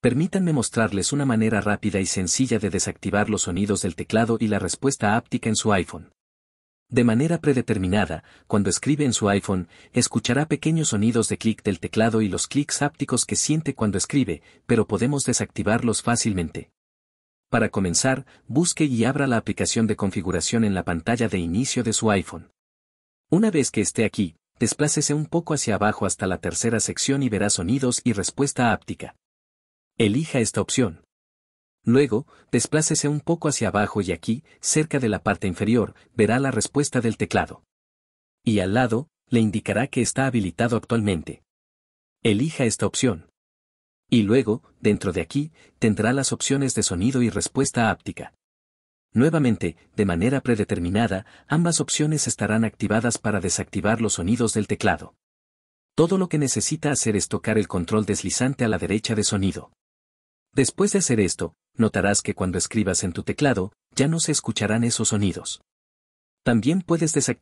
Permítanme mostrarles una manera rápida y sencilla de desactivar los sonidos del teclado y la respuesta áptica en su iPhone. De manera predeterminada, cuando escribe en su iPhone, escuchará pequeños sonidos de clic del teclado y los clics ápticos que siente cuando escribe, pero podemos desactivarlos fácilmente. Para comenzar, busque y abra la aplicación de configuración en la pantalla de inicio de su iPhone. Una vez que esté aquí, desplácese un poco hacia abajo hasta la tercera sección y verá sonidos y respuesta áptica. Elija esta opción. Luego, desplácese un poco hacia abajo y aquí, cerca de la parte inferior, verá la respuesta del teclado. Y al lado, le indicará que está habilitado actualmente. Elija esta opción. Y luego, dentro de aquí, tendrá las opciones de sonido y respuesta áptica. Nuevamente, de manera predeterminada, ambas opciones estarán activadas para desactivar los sonidos del teclado. Todo lo que necesita hacer es tocar el control deslizante a la derecha de sonido. Después de hacer esto, notarás que cuando escribas en tu teclado, ya no se escucharán esos sonidos. También puedes desactivar